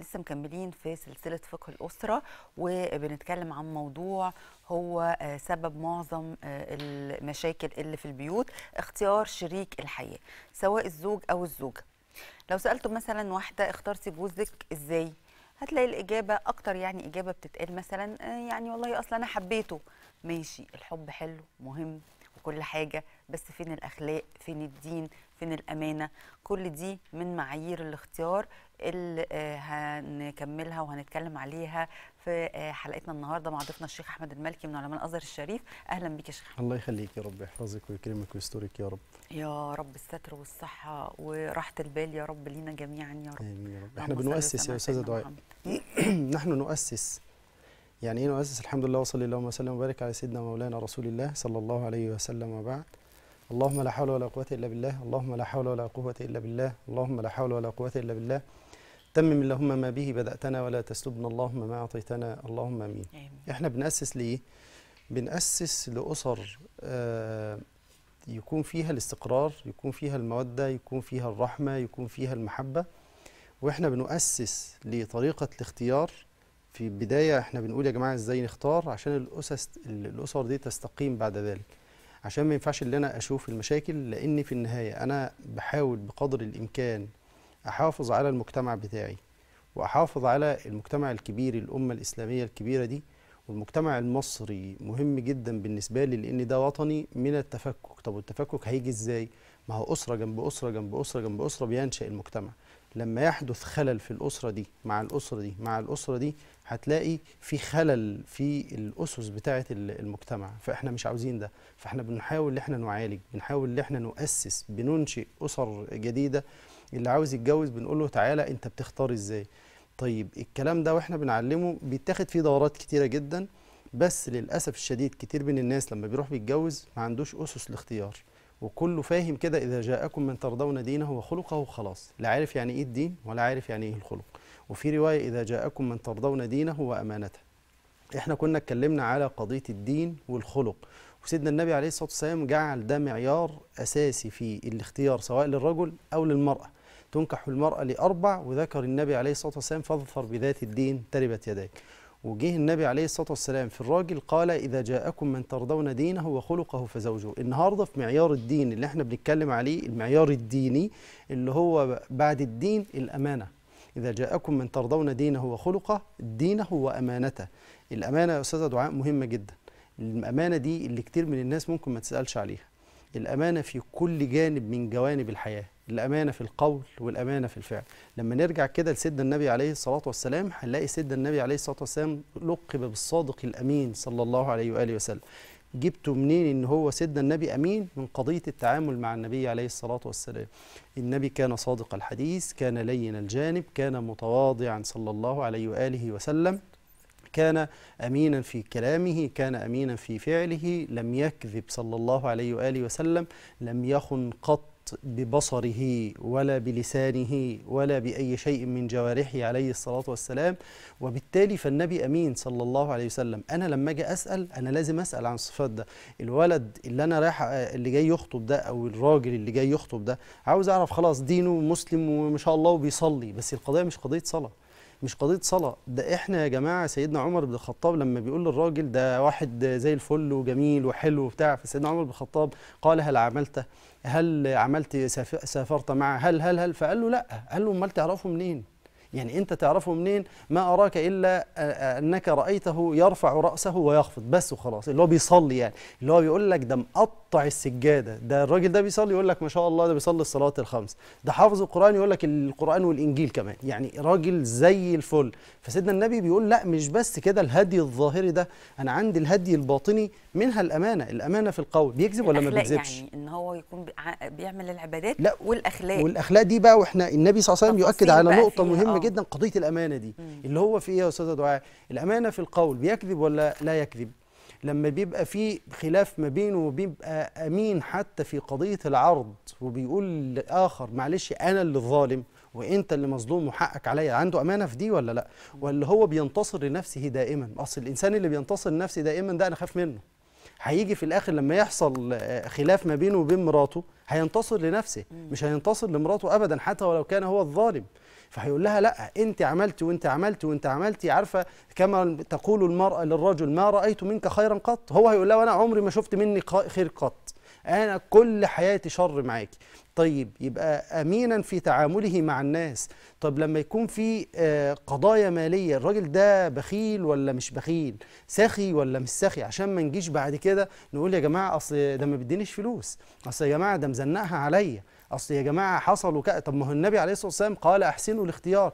لسه مكملين في سلسلة فقه الأسرة وبنتكلم عن موضوع هو آه، سبب معظم آه، المشاكل اللي في البيوت اختيار شريك الحياة سواء الزوج أو الزوجة لو سألتم مثلا واحدة اخترتي جوزك ازاي هتلاقي الإجابة أكتر يعني إجابة بتتقال مثلا آه، يعني والله أصلا أنا حبيته ماشي الحب حلو مهم وكل حاجة بس فين الأخلاق فين الدين فين الامانه كل دي من معايير الاختيار اللي آه، هنكملها وهنتكلم عليها في آه، حلقتنا النهارده مع ضيفنا الشيخ احمد المالكي من علماء الازهر الشريف اهلا بيك يا شيخ الله يخليك يا رب يحفظك ويكرمك ويسترك يا رب يا رب الستر والصحه وراحه البال يا رب لينا جميعا يا رب امين يا رب احنا بنؤسس يا استاذه دعاء نحن نؤسس يعني ايه نؤسس الحمد لله وصلى اللهم وسلم وبارك على سيدنا مولانا رسول الله صلى الله عليه وسلم وبعد اللهم لا حول ولا قوة إلا بالله اللهم لا حول ولا قوة إلا بالله اللهم لا حول ولا قوة إلا بالله تمم اللهم ما به بدأتنا ولا تسلبنا اللهم ما أعطيتنا اللهم أمين إحنا بنأسس ليه؟ بنأسس لأسر آه، يكون فيها الاستقرار يكون فيها المودة يكون فيها الرحمة يكون فيها المحبة وإحنا بنؤسس لطريقة الاختيار في البداية إحنا بنقول يا جماعة إزاي نختار عشان الأسس الأسر دي تستقيم بعد ذلك عشان ما ينفعش ان انا اشوف المشاكل لان في النهايه انا بحاول بقدر الامكان احافظ على المجتمع بتاعي واحافظ على المجتمع الكبير الامه الاسلاميه الكبيره دي والمجتمع المصري مهم جدا بالنسبه لي لان ده وطني من التفكك طب والتفكك هيجي ازاي ما هو اسره جنب اسره جنب اسره جنب اسره بينشا المجتمع لما يحدث خلل في الأسرة دي مع الأسرة دي مع الأسرة دي هتلاقي في خلل في الأسس بتاعة المجتمع فإحنا مش عاوزين ده فإحنا بنحاول إن إحنا نعالج بنحاول إن إحنا نؤسس بننشئ أسر جديدة اللي عاوز يتجوز بنقول له تعالى أنت بتختار إزاي طيب الكلام ده وإحنا بنعلمه بيتاخد فيه دورات كتيرة جدا بس للأسف الشديد كتير من الناس لما بيروح بيتجوز ما عندوش أسس الاختيار وكله فاهم كده اذا جاءكم من ترضون دينه وخلقه خلاص لا عارف يعني ايه الدين ولا عارف يعني ايه الخلق وفي روايه اذا جاءكم من ترضون دينه وامانته احنا كنا اتكلمنا على قضيه الدين والخلق وسيدنا النبي عليه الصلاه والسلام جعل ده معيار اساسي في الاختيار سواء للرجل او للمراه تنكح المراه لاربع وذكر النبي عليه الصلاه والسلام فاظفر بذات الدين تربت يداك وجه النبي عليه الصلاة والسلام في الراجل قال إذا جاءكم من ترضون دينه وخلقه فزوجه النهاردة في معيار الدين اللي احنا بنتكلم عليه المعيار الديني اللي هو بعد الدين الأمانة إذا جاءكم من ترضون دينه وخلقه دينه وأمانته الأمانة يا أستاذة دعاء مهمة جدا الأمانة دي اللي كتير من الناس ممكن ما تسألش عليها الأمانة في كل جانب من جوانب الحياة الأمانة في القول والأمانة في الفعل لما نرجع كده لسيدنا النبي عليه الصلاة والسلام هنلاقي سيدنا النبي عليه الصلاة والسلام لقب بالصادق الأمين صلى الله عليه وآله وسلم جبتوا منين ان هو سيدنا النبي امين من قضيه التعامل مع النبي عليه الصلاه والسلام النبي كان صادق الحديث كان لين الجانب كان متواضعا صلى الله عليه واله وسلم كان امينا في كلامه كان امينا في فعله لم يكذب صلى الله عليه واله وسلم لم يخن قط ببصره ولا بلسانه ولا بأي شيء من جوارحه عليه الصلاة والسلام وبالتالي فالنبي أمين صلى الله عليه وسلم أنا لما أجي أسأل أنا لازم أسأل عن الصفات ده الولد اللي أنا رايح اللي جاي يخطب ده أو الراجل اللي جاي يخطب ده عاوز أعرف خلاص دينه مسلم وما شاء الله وبيصلي بس القضية مش قضية صلاة مش قضيه صلاه ده احنا يا جماعه سيدنا عمر بن الخطاب لما بيقول للراجل ده واحد زي الفل وجميل وحلو وبتاع فسيدنا عمر بن الخطاب قال هل عملت هل عملت سافرت معه هل هل هل فقال له لا قال له امال تعرفه منين يعني أنت تعرفه منين ما أراك إلا أنك رأيته يرفع رأسه ويخفض بس وخلاص اللي هو بيصلي يعني اللي هو بيقول لك ده مقطع السجادة ده الراجل ده بيصلي يقول لك ما شاء الله ده بيصلي الصلاة الخمس ده حافظ القرآن يقول لك القرآن والإنجيل كمان يعني راجل زي الفل فسيدنا النبي بيقول لا مش بس كده الهدي الظاهري ده أنا عندي الهدي الباطني منها الأمانة الأمانة في القول بيكذب ولا ما بيكذبش يعني إن هو يكون بيعمل العبادات لا والأخلاق والأخلاق دي بقى وإحنا النبي صلى الله عليه وسلم يؤكد على نقطة مهمة آه. جدا قضيه الامانه دي مم. اللي هو في ايه يا استاذه دعاء الامانه في القول بيكذب ولا لا يكذب لما بيبقى في خلاف ما بينه وبيبقى امين حتى في قضيه العرض وبيقول للاخر معلش انا اللي ظالم وانت اللي مظلوم وحقك عليا عنده امانه في دي ولا لا ولا هو بينتصر لنفسه دائما اصل الانسان اللي بينتصر لنفسه دائما ده انا خاف منه هيجي في الاخر لما يحصل آه، خلاف ما بينه وبين مراته هينتصر لنفسه مش هينتصر لمراته ابدا حتى ولو كان هو الظالم فهيقول لها لا انت عملت وانت عملت وانت عملتي عارفه كما تقول المراه للرجل ما رايت منك خيرا قط هو هيقول لها وانا عمري ما شفت مني خير قط انا كل حياتي شر معاكي طيب يبقى امينا في تعامله مع الناس طب لما يكون في آه، قضايا ماليه الراجل ده بخيل ولا مش بخيل سخي ولا مش سخي عشان ما نجيش بعد كده نقول يا جماعه اصل ده ما بيدينيش فلوس اصل يا جماعه ده مزنقها عليا اصل يا جماعه حصلوا كأ... طب ما هو النبي عليه الصلاه والسلام قال احسنوا الاختيار